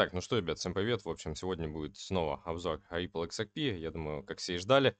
Так, ну что, ребят, всем привет. В общем, сегодня будет снова обзор Ripple XRP. Я думаю, как все и ждали.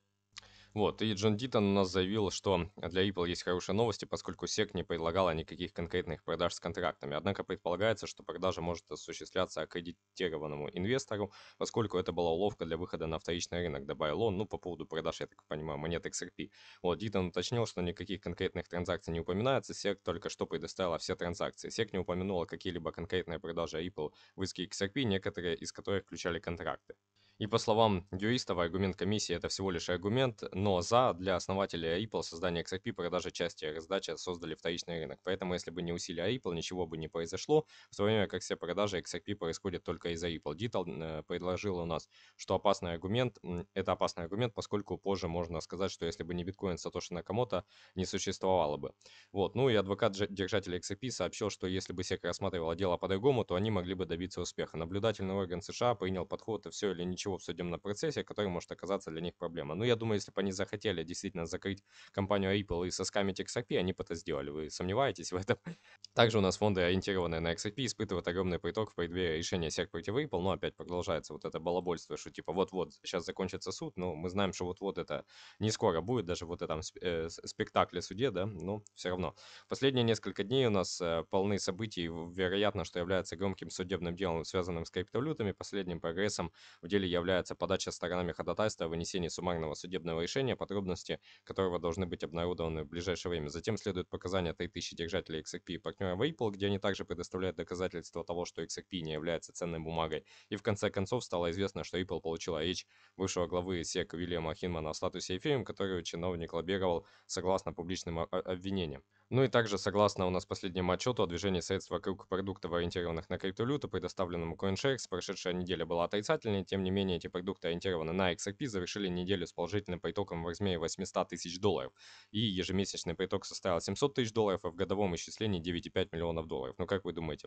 Вот, и Джон Дитон у нас заявил, что для Apple есть хорошие новости, поскольку SEC не предлагала никаких конкретных продаж с контрактами. Однако предполагается, что продажа может осуществляться аккредитированному инвестору, поскольку это была уловка для выхода на вторичный рынок, добавил он, ну, по поводу продаж, я так понимаю, монет XRP. Вот, Дитон уточнил, что никаких конкретных транзакций не упоминается, SEC только что предоставила все транзакции. SEC не упомянула какие-либо конкретные продажи Apple в иске XRP, некоторые из которых включали контракты. И по словам юристов, аргумент комиссии – это всего лишь аргумент, но «за» для основателей Ripple создание XRP, продажа части раздачи создали вторичный рынок. Поэтому, если бы не усилия Ripple, ничего бы не произошло, в то время как все продажи XRP происходят только из-за Ripple. Дитал э, предложил у нас, что опасный аргумент – это опасный аргумент, поскольку позже можно сказать, что если бы не биткоин Сатоши Накамото, не существовало бы. Вот. Ну и адвокат держателя XRP сообщил, что если бы SEC рассматривала дело по-другому, то они могли бы добиться успеха. Наблюдательный орган США принял подход и «все или ничего» всего в судебном процессе, который может оказаться для них проблема. Но ну, я думаю, если бы они захотели действительно закрыть компанию Apple и соскамить XRP, они бы это сделали. Вы сомневаетесь в этом? Также у нас фонды, ориентированные на XRP, испытывают огромный приток в преддверии решения всех против Apple. но опять продолжается вот это балабольство, что типа вот-вот сейчас закончится суд, но мы знаем, что вот-вот это не скоро будет, даже вот этом э, спектакле суде, да, но все равно. Последние несколько дней у нас э, полны событий, вероятно, что является громким судебным делом, связанным с криптовалютами, последним прогрессом в деле я является подача сторонами ходатайства о вынесении суммарного судебного решения, подробности которого должны быть обнародованы в ближайшее время. Затем следуют показания 3000 держателей XRP и партнера Ripple, где они также предоставляют доказательства того, что XRP не является ценной бумагой. И в конце концов стало известно, что Ripple получила речь бывшего главы SEC Уильяма Хинмана о статусе эфириум, которую чиновник лоббировал согласно публичным обвинениям. Ну и также, согласно у нас последнему отчету о движении средств вокруг продуктов, ориентированных на криптовалюту, предоставленному CoinShares, прошедшая неделя была отрицательной. Тем не менее, эти продукты, ориентированные на XRP, завершили неделю с положительным притоком в размере 800 тысяч долларов. И ежемесячный приток составил 700 тысяч долларов, а в годовом исчислении 9,5 миллионов долларов. Ну как вы думаете?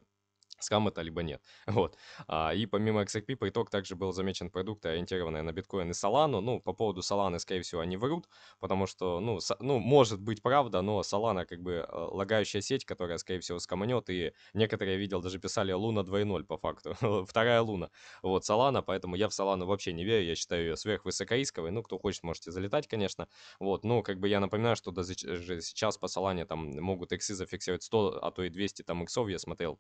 скам это либо нет. Вот. А, и помимо XRP по итог также был замечен продукт, э, ориентированный на биткоин и Solana. Ну, по поводу Solana, скорее всего, они врут, потому что, ну, со, ну может быть правда, но Solana как бы э, лагающая сеть, которая, скорее всего, скоманет, и некоторые, я видел, даже писали Луна 2.0 по факту, вторая Луна. Вот, Solana, поэтому я в Solana вообще не верю, я считаю ее сверхвысокорисковой, ну, кто хочет, можете залетать, конечно. Вот, ну, как бы я напоминаю, что даже сейчас по Solana там могут иксы зафиксировать 100, а то и 200 там иксов, я смотрел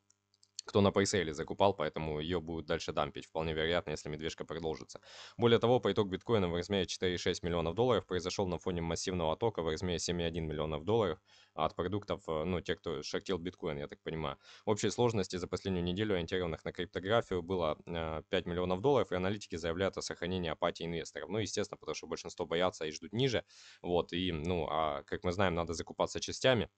кто на пресейле закупал, поэтому ее будут дальше дампить, вполне вероятно, если медвежка продолжится. Более того, по итогу биткоина в размере 4,6 миллионов долларов произошел на фоне массивного оттока в размере 7,1 миллионов долларов от продуктов, э, ну, тех, кто шортил биткоин, я так понимаю. В общей сложности за последнюю неделю ориентированных на криптографию было 5 э, миллионов долларов, и аналитики заявляют о сохранении апатии инвесторов. Ну, естественно, потому что большинство боятся и ждут ниже, вот, и, ну, а, как мы знаем, надо закупаться частями,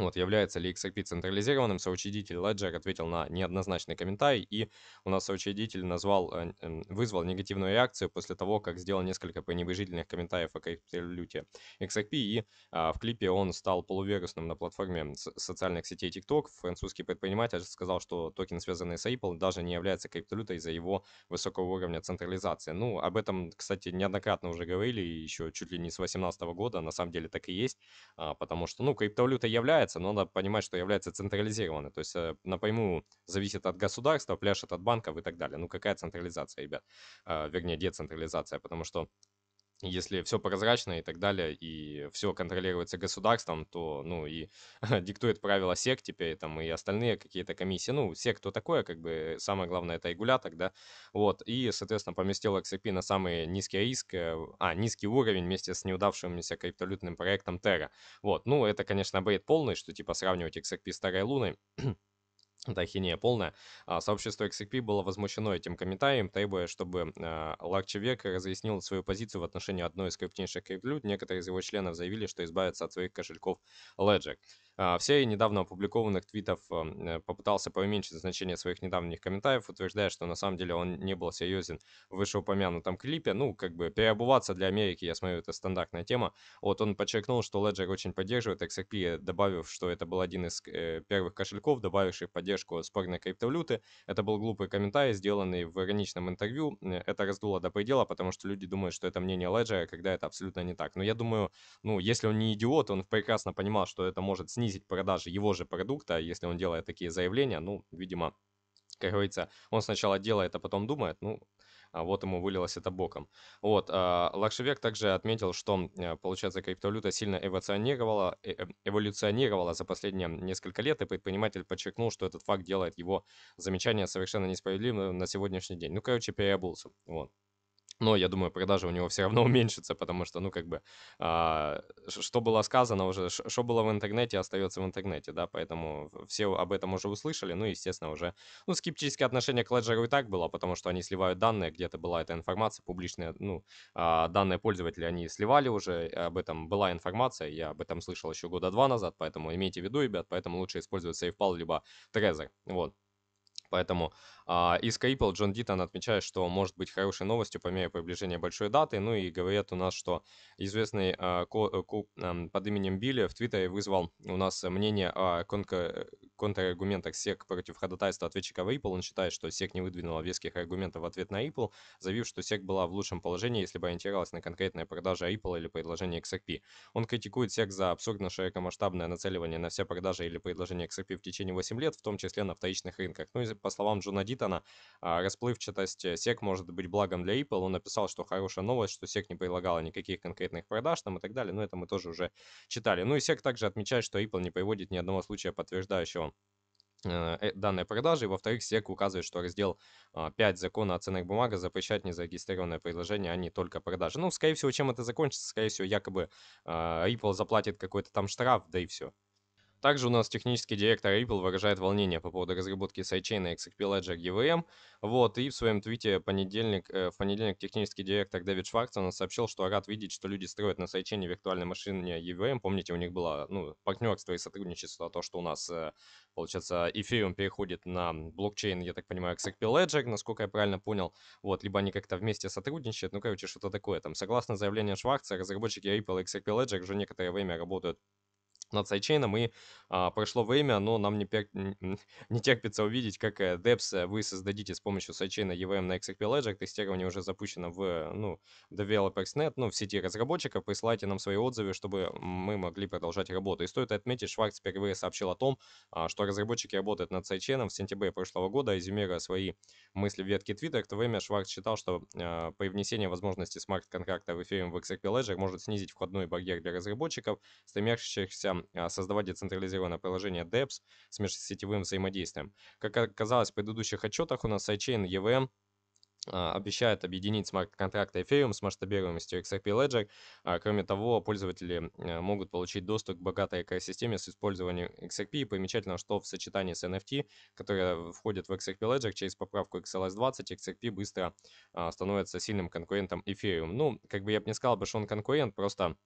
вот, является ли XRP централизированным, соучредитель Ledger ответил на неоднозначный комментарий, и у нас соучредитель назвал, э, вызвал негативную реакцию после того, как сделал несколько пренебрежительных комментариев о криптовалюте XRP, и а, в клипе он стал полувирусным на платформе социальных сетей TikTok. Французский предприниматель сказал, что токены, связанные с Apple, даже не являются криптовалютой из-за его высокого уровня централизации. Ну, об этом, кстати, неоднократно уже говорили, еще чуть ли не с 2018 года, на самом деле так и есть, а, потому что, ну, криптовалюта является является, но надо понимать, что является централизированной. То есть э, напрямую зависит от государства, пляшет от банков и так далее. Ну, какая централизация, ребят? А, вернее, децентрализация, потому что если все прозрачно и так далее, и все контролируется государством, то, ну, и диктует правила СЕК теперь, там, и остальные какие-то комиссии. Ну, СЕК кто такое, как бы, самое главное, это регулятор, да, вот. И, соответственно, поместил XRP на самый низкий риск, э, а, низкий уровень вместе с неудавшимся криптовалютным проектом Terra. Вот, ну, это, конечно, бред полный, что, типа, сравнивать XRP с Terra Луной, Это ахинея полная. А сообщество XCP было возмущено этим комментарием, требуя, чтобы э, а, Лакчевек разъяснил свою позицию в отношении одной из крупнейших криптовалют. Некоторые из его членов заявили, что избавятся от своих кошельков Ledger. А, все недавно опубликованных твитов эм, э, попытался поуменьшить значение своих недавних комментариев, утверждая, что на самом деле он не был серьезен в вышеупомянутом клипе. Ну, как бы переобуваться для Америки, я смотрю, это стандартная тема. Вот он подчеркнул, что Ledger очень поддерживает XRP, добавив, что это был один из э, первых кошельков, добавивших поддержку спорной криптовалюты. Это был глупый комментарий, сделанный в ироничном интервью. Э, это раздуло до предела, потому что люди думают, что это мнение Ledger, когда это абсолютно не так. Но я думаю, ну, если он не идиот, он прекрасно понимал, что это может снизить снизить продажи его же продукта, если он делает такие заявления, ну, видимо, как говорится, он сначала делает, а потом думает, ну, а вот ему вылилось это боком. Вот, а, Лакшевек также отметил, что, э, получается, криптовалюта сильно эволюционировала, э, э, эволюционировала за последние несколько лет, и предприниматель подчеркнул, что этот факт делает его замечание совершенно несправедливым на сегодняшний день. Ну, короче, переобулся, вот но я думаю, продажи у него все равно уменьшатся, потому что, ну, как бы, а, что было сказано уже, что было в интернете, остается в интернете, да, поэтому все об этом уже услышали, ну, естественно, уже, ну, скептическое отношение к Ledger и так было, потому что они сливают данные, где-то была эта информация публичная, ну, а, данные пользователей они сливали уже, об этом была информация, я об этом слышал еще года два назад, поэтому имейте в виду, ребят, поэтому лучше использовать SafePal либо Trezor, вот. Поэтому а, из Apple Джон Дитон отмечает, что может быть хорошей новостью по мере приближения большой даты. Ну и говорят у нас, что известный а, ко, э, ко, а, под именем Билли в Твиттере вызвал у нас мнение о конкр, контраргументах SEC против ходатайства ответчиков Apple. Он считает, что SEC не выдвинула веских аргументов в ответ на Apple, заявив, что SEC была в лучшем положении, если бы ориентировалась на конкретные продажи Apple или предложение XRP. Он критикует SEC за абсурдно широкомасштабное нацеливание на все продажи или предложения XRP в течение 8 лет, в том числе на вторичных рынках. Ну и по словам Джона Дитона, а, расплывчатость SEC э, может быть благом для Apple. Он написал, что хорошая новость, что SEC не предлагала никаких конкретных продаж там и так далее, но это мы тоже уже читали. Ну и SEC также отмечает, что Apple не приводит ни одного случая, подтверждающего э, э, данной продажи. Во-вторых, SEC указывает, что раздел 5 а, закона о ценных бумагах запрещает незарегистрированное предложение, а не только продажи. Ну, скорее всего, чем это закончится? Скорее всего, якобы а, Apple заплатит какой-то там штраф, да и все. Также у нас технический директор Ripple выражает волнение по поводу разработки сайдчейна XRP Ledger EVM. Вот, и в своем твите понедельник, э, в понедельник технический директор Дэвид Шварцман сообщил, что рад видеть, что люди строят на сайдчейне виртуальной машине EVM. Помните, у них было ну, партнерство и сотрудничество, то, что у нас, э, получается, Ethereum переходит на блокчейн, я так понимаю, XRP Ledger, насколько я правильно понял. Вот, либо они как-то вместе сотрудничают, ну, короче, что-то такое там. Согласно заявлению Шварца, разработчики Ripple и XRP Ledger уже некоторое время работают над сайдчейном, и а, прошло время, но нам не, пер... не терпится увидеть, как э, DEPS э, вы создадите с помощью сайдчейна EVM на XRP Ledger, тестирование уже запущено в, э, ну, Developers.net, ну, в сети разработчиков, присылайте нам свои отзывы, чтобы мы могли продолжать работу. И стоит отметить, Шварц впервые сообщил о том, а, что разработчики работают над сайдчейном в сентябре прошлого года, изюмируя свои мысли в ветке Twitter, в то время Шварц считал, что а, при внесении возможности смарт-контракта в Ethereum в XRP Ledger может снизить входной барьер для разработчиков, стремящихся а, создавать децентрализованное приложение DEPS с межсетевым взаимодействием. Как оказалось в предыдущих отчетах, у нас сайдчейн EVM обещает объединить смарт-контракты Ethereum с масштабируемостью XRP Ledger. А, кроме того, пользователи а, могут получить доступ к богатой экосистеме с использованием XRP. И примечательно, что в сочетании с NFT, которые входят в XRP Ledger, через поправку XLS20 XRP быстро становится сильным конкурентом Ethereum. Ну, как бы я бы не сказал, что он конкурент, просто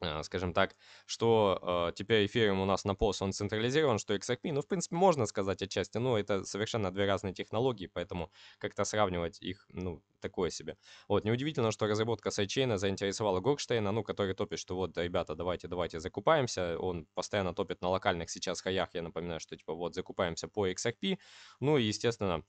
Э, скажем так, что э, теперь эфириум у нас на POS, он централизирован, что XRP, ну, в принципе, можно сказать отчасти, но это совершенно две разные технологии, поэтому как-то сравнивать их, ну, такое себе. Вот, неудивительно, что разработка сайдчейна заинтересовала Горштейна, ну, который топит, что вот, ребята, давайте-давайте закупаемся, он постоянно топит на локальных сейчас хаях, я напоминаю, что, типа, вот, закупаемся по XRP, ну, и, естественно,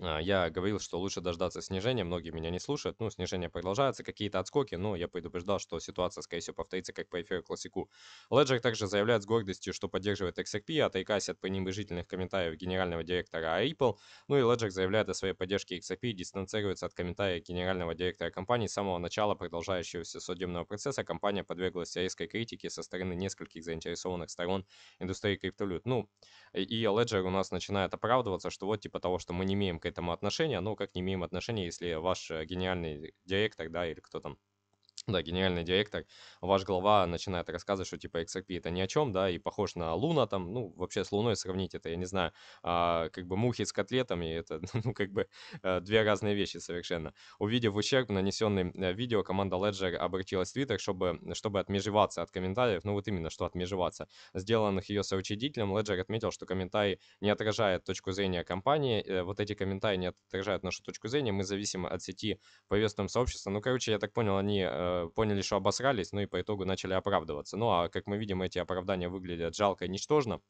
а, я говорил, что лучше дождаться снижения, многие меня не слушают. Ну, снижение продолжается, какие-то отскоки, но я предупреждал, что ситуация, скорее всего, повторится, как по эфиру классику. Леджер также заявляет с гордостью, что поддерживает XRP, отрекаясь а от пренебрежительных комментариев генерального директора Apple. Ну и Леджер заявляет о своей поддержке XRP, дистанцируется от комментариев генерального директора компании. С самого начала продолжающегося судебного процесса компания подверглась резкой критике со стороны нескольких заинтересованных сторон индустрии криптовалют. Ну, и Леджер у нас начинает оправдываться, что вот типа того, что мы не имеем имеем к этому отношения, но как не имеем отношения, если ваш э, гениальный директор, да, или кто там да, гениальный директор, ваш глава начинает рассказывать, что типа XRP это ни о чем, да, и похож на Луна там, ну, вообще с Луной сравнить это, я не знаю, а, как бы мухи с котлетами, это, ну, как бы э, две разные вещи совершенно. Увидев ущерб, нанесенный э, видео, команда Ledger обратилась в Twitter, чтобы, чтобы отмежеваться от комментариев, ну, вот именно, что отмежеваться, сделанных ее соучредителем, Ledger отметил, что комментарии не отражают точку зрения компании, э, вот эти комментарии не отражают нашу точку зрения, мы зависим от сети, приветствуем сообщества, ну, короче, я так понял, они Э, поняли, что обосрались, ну и по итогу начали оправдываться. Ну а как мы видим, эти оправдания выглядят жалко и ничтожно.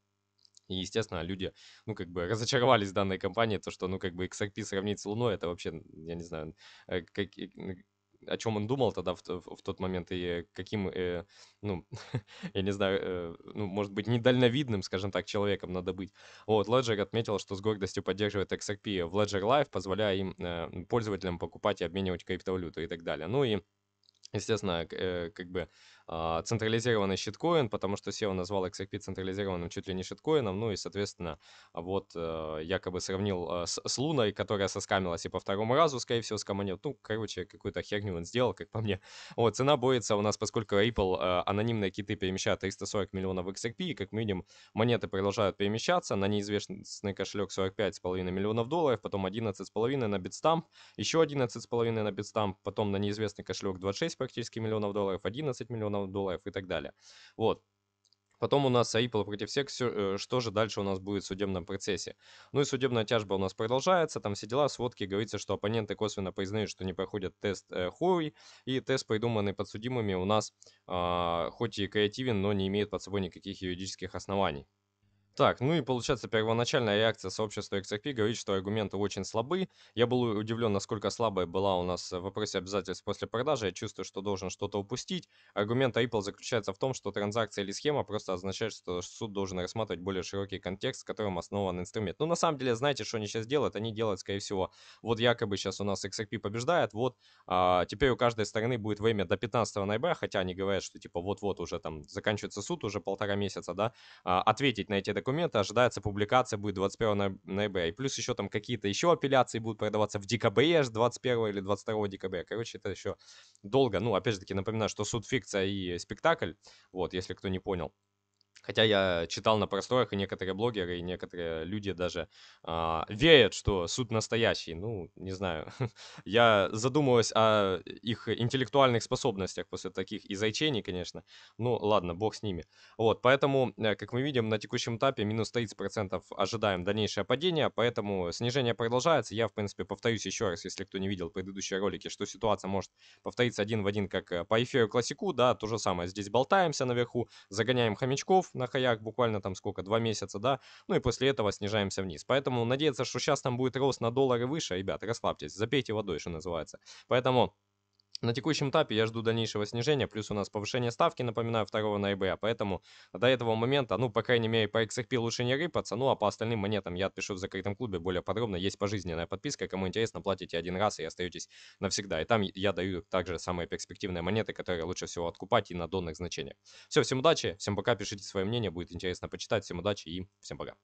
И, естественно, люди, ну, как бы разочаровались в данной компании, то, что, ну, как бы XRP сравнить с Луной, это вообще, я не знаю, э, как, э, о чем он думал тогда в, в, в тот момент и каким, э, ну, я не знаю, э, ну, может быть, недальновидным, скажем так, человеком надо быть. Вот, Ledger отметил, что с гордостью поддерживает XRP в Ledger Live, позволяя им, э, пользователям, покупать и обменивать криптовалюту и так далее. Ну и естественно, э, как бы а, централизированный щиткоин, потому что SEO назвал XRP централизированным чуть ли не щиткоином, ну и, соответственно, вот э, якобы сравнил э, с, с Луной, которая соскамилась и по второму разу, скорее всего, скоманил. Ну, короче, какую-то херню он сделал, как по мне. Вот, цена боится у нас, поскольку Ripple э, анонимные киты перемещают 340 миллионов XRP, и, как мы видим, монеты продолжают перемещаться на неизвестный кошелек 45,5 миллионов долларов, потом 11,5 на Bitstamp, еще 11,5 на Bitstamp, потом на неизвестный кошелек 26 практически миллионов долларов, 11 миллионов миллионов долларов и так далее. Вот. Потом у нас Ripple против всех. Э, что же дальше у нас будет в судебном процессе. Ну и судебная тяжба у нас продолжается, там все дела, сводки, говорится, что оппоненты косвенно признают, что не проходят тест Хуэй, и тест, придуманный подсудимыми, у нас э, хоть и креативен, но не имеет под собой никаких юридических оснований. Так, ну и получается первоначальная реакция сообщества XRP говорит, что аргументы очень слабы. Я был удивлен, насколько слабая была у нас в вопросе обязательств после продажи. Я чувствую, что должен что-то упустить. Аргумент Ripple заключается в том, что транзакция или схема просто означает, что суд должен рассматривать более широкий контекст, в котором основан инструмент. Ну, на самом деле, знаете, что они сейчас делают? Они делают, скорее всего, вот якобы сейчас у нас XRP побеждает, вот а, теперь у каждой стороны будет время до 15 ноября, хотя они говорят, что типа вот-вот уже там заканчивается суд, уже полтора месяца, да, а, ответить на эти документы документа ожидается публикация будет 21 ноября. И плюс еще там какие-то еще апелляции будут продаваться в декабре, 21 или 22 декабря. Короче, это еще долго. Ну, опять же таки, напоминаю, что суд фикция и спектакль. Вот, если кто не понял. Хотя я читал на просторах, и некоторые блогеры, и некоторые люди даже а, верят, что суд настоящий. Ну, не знаю. Я задумываюсь о их интеллектуальных способностях после таких изречений, конечно. Ну, ладно, бог с ними. Вот, поэтому, э, как мы видим, на текущем этапе минус 30% ожидаем дальнейшее падение, поэтому снижение продолжается. Я, в принципе, повторюсь еще раз, если кто не видел предыдущие ролики, что ситуация может повториться один в один, как э, по эфиру классику, да, то же самое. Здесь болтаемся наверху, загоняем хомячков, на хаяк буквально там сколько, два месяца, да, ну и после этого снижаемся вниз. Поэтому надеяться, что сейчас там будет рост на доллары выше, ребят, расслабьтесь, запейте водой, что называется. Поэтому на текущем этапе я жду дальнейшего снижения, плюс у нас повышение ставки, напоминаю, 2 ноября, поэтому до этого момента, ну, по крайней мере, по XRP лучше не рыпаться, ну, а по остальным монетам я отпишу в закрытом клубе более подробно, есть пожизненная подписка, кому интересно, платите один раз и остаетесь навсегда, и там я даю также самые перспективные монеты, которые лучше всего откупать и на донных значениях. Все, всем удачи, всем пока, пишите свое мнение, будет интересно почитать, всем удачи и всем пока.